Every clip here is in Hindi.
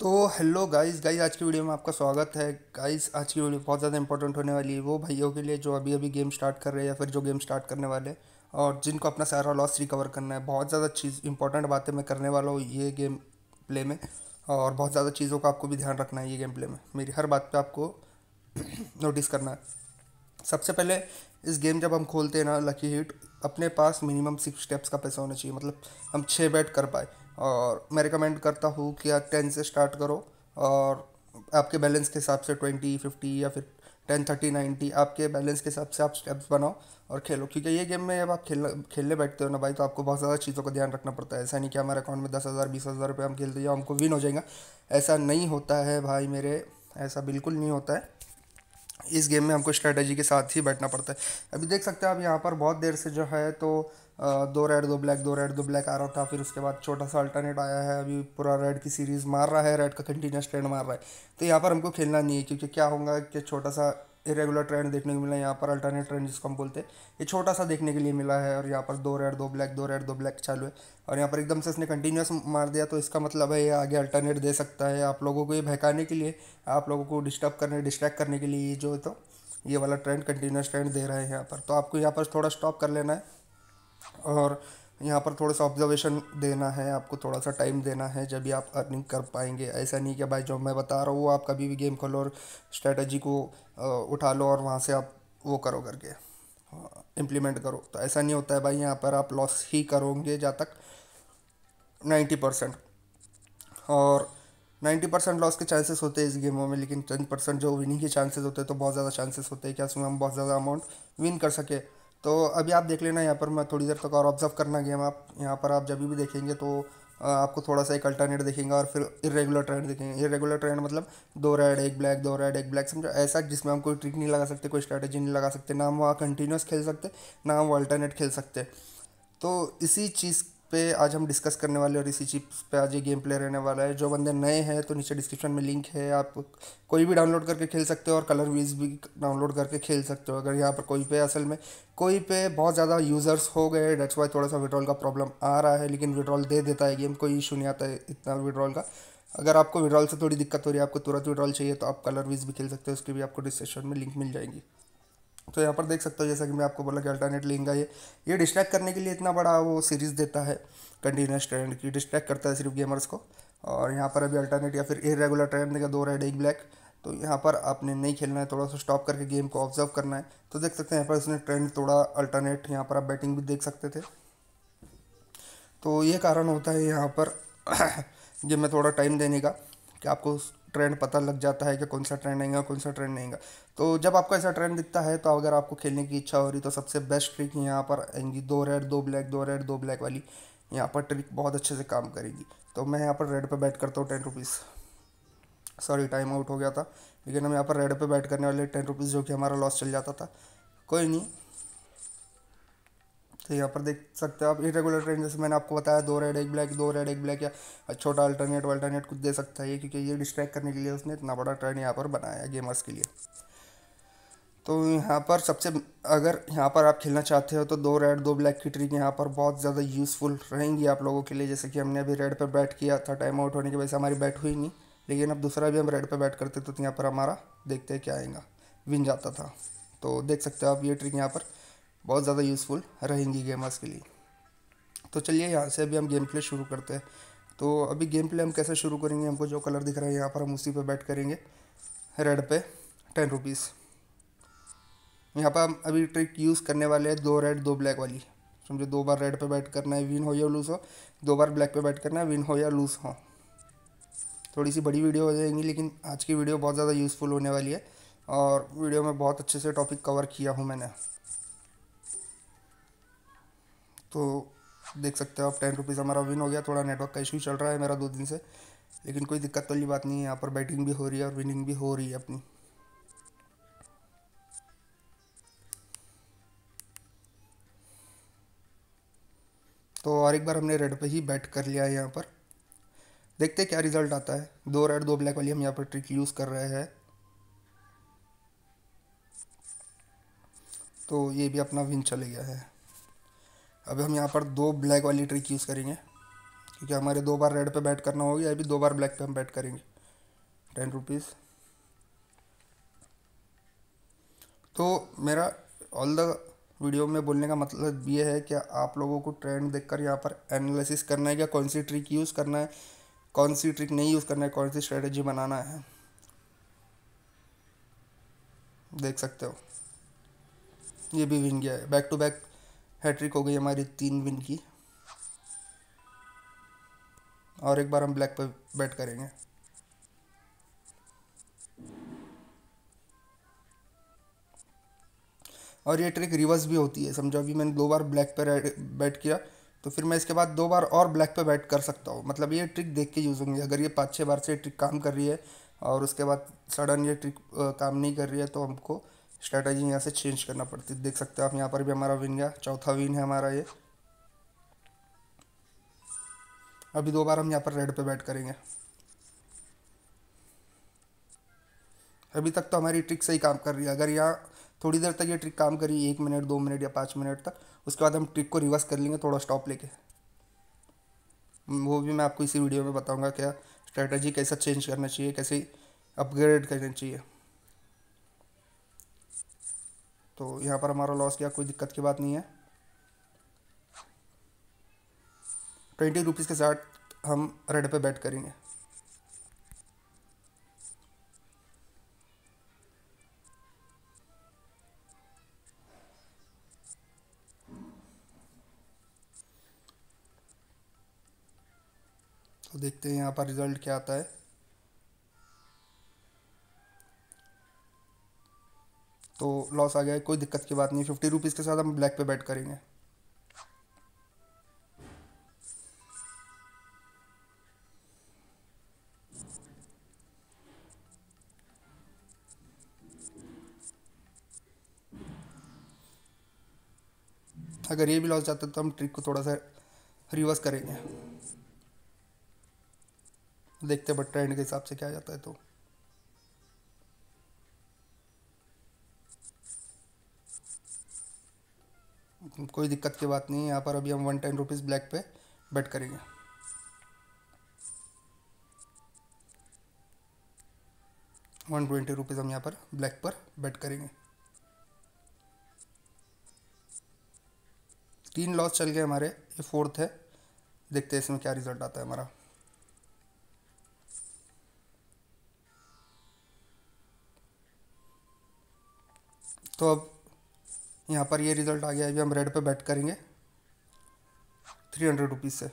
तो हेलो गाइस गाइस आज की वीडियो में आपका स्वागत है गाइस आज की वीडियो बहुत ज़्यादा इंपॉर्टेंट होने वाली है वो भाइयों के लिए जो अभी अभी गेम स्टार्ट कर रहे हैं या फिर जो गेम स्टार्ट करने वाले और जिनको अपना सारा लॉस रिकवर करना है बहुत ज़्यादा चीज़ इंपॉर्टेंट बातें मैं करने वाला हूँ ये गेम प्ले में और बहुत ज़्यादा चीज़ों का आपको भी ध्यान रखना है ये गेम प्ले में मेरी हर बात पर आपको नोटिस करना है सबसे पहले इस गेम जब हम खोलते हैं ना लकी हिट अपने पास मिनिमम सिक्स स्टेप्स का पैसा होना चाहिए मतलब हम छः बैट कर पाए और मैं रिकमेंड करता हूँ कि आप टेन से स्टार्ट करो और आपके बैलेंस के हिसाब से ट्वेंटी फिफ्टी या फिर टेन थर्टी नाइन्टी आपके बैलेंस के हिसाब से आप स्टेप्स बनाओ और खेलो क्योंकि ये गेम में जब आप खेल खेलने बैठते हो ना भाई तो आपको बहुत ज़्यादा चीज़ों का ध्यान रखना पड़ता है ऐसा नहीं कि हमारे अकाउंट में दस हज़ार बीस हज़ार रुपये हम खेलते या हमको विन हो जाएगा ऐसा नहीं होता है भाई मेरे ऐसा बिल्कुल नहीं होता है इस गेम में हमको स्ट्रैटेजी के साथ ही बैठना पड़ता है अभी देख सकते हैं आप यहाँ पर बहुत देर से जो है तो दो रेड दो ब्लैक दो रेड दो ब्लैक आ रहा था फिर उसके बाद छोटा सा अल्टरनेट आया है अभी पूरा रेड की सीरीज़ मार रहा है रेड का कंटिन्यूस ट्रेंड मार रहा है तो यहाँ पर हमको खेलना नहीं है क्योंकि क्या होगा कि छोटा सा इरेगुलर ट्रेंड देखने को मिला है यहाँ पर अल्टरनेट ट्रेंड जिसको हम बोलते हैं ये छोटा सा देखने के लिए मिला है और यहाँ पर दो रेड दो ब्लैक दो रेड दो ब्लैक चालू है और यहाँ पर एकदम से इसने कंटिन्यूस मार दिया तो इसका मतलब है ये आगे अल्टरनेट दे सकता है आप लोगों को ये बहकाने के लिए आप लोगों को डिस्टर्ब करने डिस्ट्रैक्ट करने के लिए ये जो है तो ये वाला ट्रेंड कंटिन्यूस ट्रेंड दे रहा है यहाँ पर तो आपको यहाँ पर थोड़ा स्टॉप कर लेना है और यहाँ पर थोड़ा सा ऑब्जर्वेशन देना है आपको थोड़ा सा टाइम देना है जब भी आप अर्निंग कर पाएंगे ऐसा नहीं कि भाई जो मैं बता रहा हूँ वो आप कभी भी गेम खोलो और स्ट्रेटजी को उठा लो और वहाँ से आप वो करो करके इम्प्लीमेंट करो तो ऐसा नहीं होता है भाई यहाँ पर आप लॉस ही करोगे जहाँ तक नाइन्टी परसेंट और नाइन्टी परसेंट लॉस के चांसेस होते हैं इस गेमों में लेकिन टेन परसेंट जो विनिंग के चांसेस होते हैं तो बहुत ज़्यादा चांसेस होते हैं कि उसमें हम बहुत ज़्यादा अमाउंट विन कर सके तो अभी आप देख लेना यहाँ पर मैं थोड़ी देर तक और ऑब्जर्व करना गेम आप यहाँ पर आप जब भी देखेंगे तो आपको थोड़ा सा एक अल्टरनेट देखेंगे और फिर इरेगुलर ट्रेंड देखेंगे इरेगुलर ट्रेंड मतलब दो रेड एक ब्लैक दो रेड एक ब्लैक समझो ऐसा जिसमें हम कोई ट्रिक नहीं लगा सकते कोई स्ट्रैटेजी नहीं लगा सकते ना हम वहाँ कंटिन्यूस खेल सकते ना हम अल्टरनेट खेल सकते तो इसी चीज़ पे आज हम डिस्कस करने वाले और इसी चिप्स पे आज ये गेम प्ले रहने वाला है जो बंदे नए हैं तो नीचे डिस्क्रिप्शन में लिंक है आप कोई भी डाउनलोड करके खेल सकते हो और कलर वीज भी डाउनलोड करके खेल सकते हो अगर यहाँ पर कोई पे असल में कोई पे बहुत ज़्यादा यूज़र्स हो गए डेट्स वाई थोड़ा सा विड्रॉल का प्रॉब्लम आ रहा है लेकिन विड्रॉल दे देता है गेम कोई इशू नहीं आता है इतना विड्रॉल का अगर आपको विड्रॉल से थोड़ी दिक्कत हो रही है आपको तुरंत विड्रॉल चाहिए तो आप कलर वीज भी खेल सकते हो उसकी भी आपको डिस्क्रिप्शन में लिंक मिल जाएंगी तो यहाँ पर देख सकते हो जैसा कि मैं आपको बोला कि अल्टरनेट लेंगे ये ये डिस्ट्रैक्ट करने के लिए इतना बड़ा वो सीरीज़ देता है कंटिन्यूस ट्रेंड की डिस्ट्रैक्ट करता है सिर्फ गेमर्स को और यहाँ पर अभी अल्टरनेट या फिर इरेगुलर ट्रेंड देगा दो रेड एक ब्लैक तो यहाँ पर आपने नहीं खेलना है थोड़ा सा स्टॉप करके गेम को ऑब्जर्व करना है तो देख सकते हैं यहाँ पर उसने ट्रेंड थोड़ा अल्टरनेट यहाँ पर आप बैटिंग भी देख सकते थे तो ये कारण होता है यहाँ पर गेम में थोड़ा टाइम देने का कि आपको ट्रेंड पता लग जाता है कि कौन सा ट्रेंड आएगा कौन सा ट्रेंड नहीं आएगा तो जब आपको ऐसा ट्रेंड दिखता है तो अगर आपको खेलने की इच्छा हो रही तो सबसे बेस्ट ट्रिक यहाँ पर आएंगी दो रेड दो ब्लैक दो रेड दो ब्लैक वाली यहाँ पर ट्रिक बहुत अच्छे से काम करेगी तो मैं यहाँ पर रेड पर बैट करता हूँ ten rupees sorry time out हो गया था लेकिन हम यहाँ पर रेड पर बैट करने वाले टेन रुपीज़ जो कि हमारा लॉस चल जाता था कोई नहीं तो यहाँ पर देख सकते हो आप इरेगुलर ट्रेन जैसे मैंने आपको बताया दो रेड एक ब्लैक दो रेड एक ब्लैक या छोटा अल्टरनेट वल्टरनेट कुछ दे सकता है क्योंकि ये डिस्ट्रैक्ट करने के लिए उसने इतना बड़ा ट्रेन यहाँ पर बनाया गेमर्स के लिए तो यहाँ पर सबसे अगर यहाँ पर आप खेलना चाहते हो तो दो रेड दो ब्लैक की ट्रिक यहाँ पर बहुत ज़्यादा यूज़फुल रहेंगी आप लोगों के लिए जैसे कि हमने अभी रेड पर बैट किया था टाइम आउट होने की वजह से हमारी बैट हुई नहीं लेकिन अब दूसरा भी हम रेड पर बैट करते तो यहाँ पर हमारा देखते हैं क्या आएगा विन जाता था तो देख सकते हो आप ये ट्रिक यहाँ पर बहुत ज़्यादा यूज़फुल रहेंगी गेमर्स के लिए तो चलिए यहाँ से अभी हम गेम प्ले शुरू करते हैं तो अभी गेम प्ले हम कैसे शुरू करेंगे हमको जो कलर दिख रहा है यहाँ पर हम उसी पर बैट करेंगे रेड पे टेन रुपीज़ यहाँ पर हम अभी ट्रिक यूज़ करने वाले हैं दो रेड दो ब्लैक वाली समझो दो बार रेड पे बैट करना है विन हो या लूज़ हो दो बार ब्लैक पे बैट करना है विन हो या लूज़ हो थोड़ी सी बड़ी वीडियो हो जाएगी लेकिन आज की वीडियो बहुत ज़्यादा यूज़फुल होने वाली है और वीडियो में बहुत अच्छे से टॉपिक कवर किया हूँ मैंने तो देख सकते हो आप टेन रुपीज़ हमारा विन हो गया थोड़ा नेटवर्क का इशू चल रहा है मेरा दो दिन से लेकिन कोई दिक्कत वाली बात नहीं है यहाँ पर बैटिंग भी हो रही है और विनिंग भी हो रही है अपनी तो और एक बार हमने रेड पे ही बैट कर लिया है यहाँ पर देखते क्या रिजल्ट आता है दो रेड दो ब्लैक वाली हम यहाँ पर ट्रिक यूज़ कर रहे हैं तो ये भी अपना विन चले गया है अब हम यहाँ पर दो ब्लैक वाली ट्रिक यूज़ करेंगे क्योंकि हमारे दो बार रेड पे बैट करना या अभी दो बार ब्लैक पे हम बैट करेंगे टेन रुपीज़ तो मेरा ऑल द वीडियो में बोलने का मतलब ये है कि आप लोगों को ट्रेंड देखकर यहाँ पर एनालिसिस करना है कि कौन सी ट्रिक यूज़ करना है कौन सी ट्रिक नहीं यूज़ करना है कौन सी स्ट्रेटजी बनाना है देख सकते हो ये भी विन गया है बैक टू बैक हैट्रिक हो गई हमारी तीन विन की और एक बार हम ब्लैक पर बैट करेंगे और ये ट्रिक रिवर्स भी होती है समझो अभी मैंने दो बार ब्लैक पर बैट किया तो फिर मैं इसके बाद दो बार और ब्लैक पे बैट कर सकता हूँ मतलब ये ट्रिक देख के यूज़ होंगी अगर ये पाँच छः बार से ट्रिक काम कर रही है और उसके बाद सडन ये ट्रिक काम नहीं कर रही है तो हमको स्ट्रैटेजी यहाँ से चेंज करना पड़ती है देख सकते हो आप यहाँ पर भी हमारा विन गया चौथा विन है हमारा ये अभी दो बार हम यहाँ पर रेड पे बैट करेंगे अभी तक तो हमारी ट्रिक सही काम कर रही है अगर यहाँ थोड़ी देर तक ये ट्रिक काम करी एक मिनट दो मिनट या पाँच मिनट तक उसके बाद हम ट्रिक को रिवर्स कर लेंगे थोड़ा स्टॉप लेके वो भी मैं आपको इसी वीडियो में बताऊंगा क्या स्ट्रैटेजी कैसा चेंज करना चाहिए कैसे अपग्रेड करना चाहिए तो यहाँ पर हमारा लॉस गया कोई दिक्कत की बात नहीं है ट्वेंटी रुपीज़ के साथ हम रेड पे बैट करेंगे तो देखते हैं यहाँ पर रिज़ल्ट क्या आता है तो लॉस आ गया कोई दिक्कत की बात नहीं फिफ्टी रुपीज़ के साथ हम ब्लैक पे बैट करेंगे अगर ये भी लॉस जाता है तो हम ट्रिक को थोड़ा सा रिवर्स करेंगे देखते बट ट्रेंड के हिसाब से क्या जाता है तो कोई दिक्कत की बात नहीं है यहाँ पर अभी हम वन टेन रुपीज़ ब्लैक पे बेट करेंगे वन ट्वेंटी रुपीज़ हम यहाँ पर ब्लैक पर बेट करेंगे तीन लॉस चल गए हमारे ये फोर्थ है देखते हैं इसमें क्या रिजल्ट आता है हमारा तो अब यहाँ पर ये रिज़ल्ट आ गया अभी हम रेड पे बैट करेंगे थ्री हंड्रेड रुपीज़ से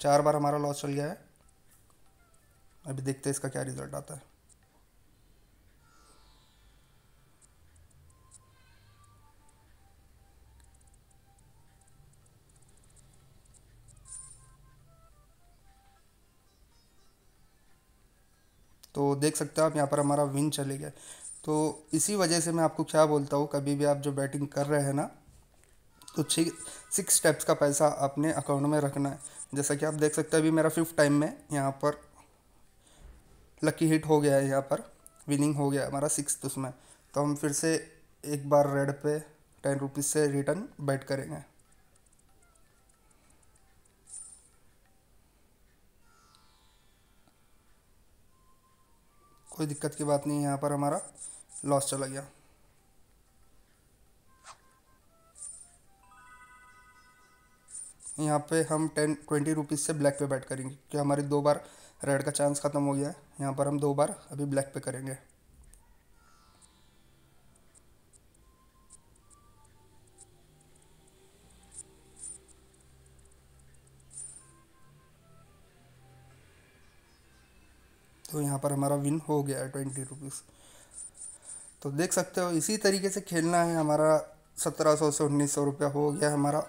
चार बार हमारा लॉस चल गया है अभी देखते हैं इसका क्या रिज़ल्ट आता है तो देख सकते हो आप यहाँ पर हमारा विन चले गया तो इसी वजह से मैं आपको क्या बोलता हूँ कभी भी आप जो बैटिंग कर रहे हैं ना तो छः सिक्स स्टेप्स का पैसा अपने अकाउंट में रखना है जैसा कि आप देख सकते हो अभी मेरा फिफ्थ टाइम में यहाँ पर लकी हिट हो गया है यहाँ पर विनिंग हो गया हमारा सिक्स उसमें तो हम फिर से एक बार रेड पे टेन रुपीज़ से रिटर्न बैट करेंगे कोई दिक्कत की बात नहीं है यहाँ पर हमारा लॉस चला गया यहाँ पे हम टेन ट्वेंटी रुपीज़ से ब्लैक पे बैट करेंगे क्योंकि हमारी दो बार रेड का चांस ख़त्म हो गया है यहाँ पर हम दो बार अभी ब्लैक पे करेंगे तो यहाँ पर हमारा विन हो गया है ट्वेंटी रुपीज़ तो देख सकते हो इसी तरीके से खेलना है हमारा सत्रह सौ से उन्नीस सौ रुपया हो गया हमारा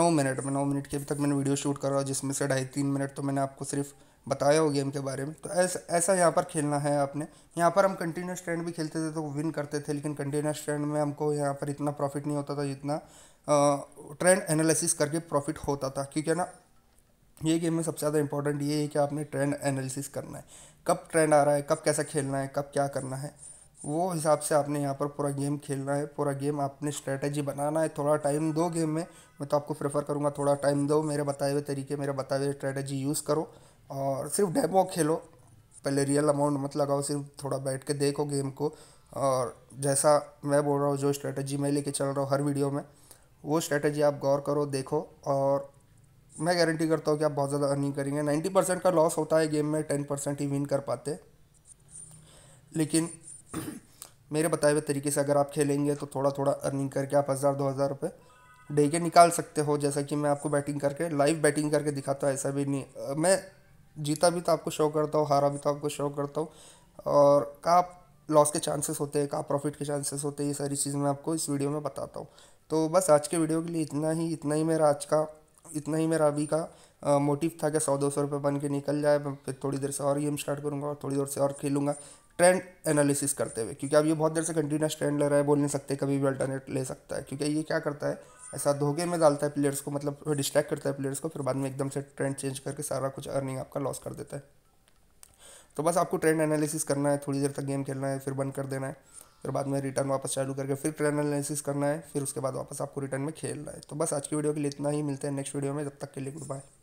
नौ मिनट में नौ मिनट के अभी तक मैंने वीडियो शूट करा जिसमें से ढाई तीन मिनट तो मैंने आपको सिर्फ बताया हो गेम के बारे में तो ऐसा ऐसा यहाँ पर खेलना है आपने यहाँ पर हम कंटिन्यूस ट्रेंड भी खेलते थे तो विन करते थे लेकिन कंटिन्यूस ट्रेंड में हमको यहाँ पर इतना प्रॉफिट नहीं होता था जितना ट्रेंड एनालिसिस करके प्रॉफिट होता था क्योंकि ना ये गेम में सबसे ज़्यादा इंपॉर्टेंट ये है कि आपने ट्रेंड एनालिसिस करना है कब ट्रेंड आ रहा है कब कैसा खेलना है कब क्या करना है वो हिसाब से आपने यहाँ पर पूरा गेम खेलना है पूरा गेम आपने स्ट्रेटजी बनाना है थोड़ा टाइम दो गेम में मैं तो आपको प्रेफर करूँगा थोड़ा टाइम दो मेरे बताए हुए तरीके मेरे बताए हुए स्ट्रेटजी यूज़ करो और सिर्फ डेमो खेलो पहले रियल अमाउंट मत लगाओ सिर्फ थोड़ा बैठ के देखो गेम को और जैसा मैं बोल रहा हूँ जो स्ट्रेटजी मैं लेके चल रहा हूँ हर वीडियो में वो स्ट्रेटजी आप गौर करो देखो और मैं गारंटी करता हूँ कि आप बहुत ज़्यादा अर्निंग करेंगे नाइन्टी परसेंट का लॉस होता है गेम में टेन परसेंट ही विन कर पाते लेकिन मेरे बताए हुए तरीके से अगर आप खेलेंगे तो थोड़ा थोड़ा अर्निंग करके आप हज़ार दो हज़ार रुपये डे के निकाल सकते हो जैसा कि मैं आपको बैटिंग करके लाइव बैटिंग करके दिखाता हूँ ऐसा भी नहीं मैं जीता भी तो आपको शो करता हूँ हारा भी तो आपको शो करता हूँ और का लॉस के चांसेस होते हैं कहाँ प्रॉफिट के चांसेस होते हैं ये सारी चीज़ मैं आपको इस वीडियो में बताता हूँ तो बस आज के वीडियो के लिए इतना ही इतना ही मेरा आज का इतना ही मेरा अभी का मोटिव था कि सौ दो सौ रुपये बन के निकल जाए मैं फिर थोड़ी देर से और गेम स्टार्ट करूँगा और थोड़ी देर से और खेलूँगा ट्रेंड एनालिसिस करते हुए क्योंकि अब ये बहुत देर से कंटिन्यूस ट्रेंड ले रहा है बोल नहीं सकते कभी भी अल्टरनेट ले सकता है क्योंकि ये क्या करता है ऐसा धोखे में डालता है प्लेयर्स को मतलब डिस्ट्रैक्ट करता है प्लेयर्स को फिर बाद में एकदम से ट्रेंड चेंज करके सारा कुछ अर्निंग आपका लॉस कर देता है तो बस आपको ट्रेंड एनालिसिस करना है थोड़ी देर तक गेम खेलना है फिर बंद कर देना है फिर बाद में रिटर्न वापस चालू करके फिर ट्रेन एनालिसिस करना है फिर उसके बाद वापस आपको रिटर्न में खेलना है तो बस आज की वीडियो के लिए इतना ही मिलते हैं नेक्स्ट वीडियो में जब तक के लिए गुड बाय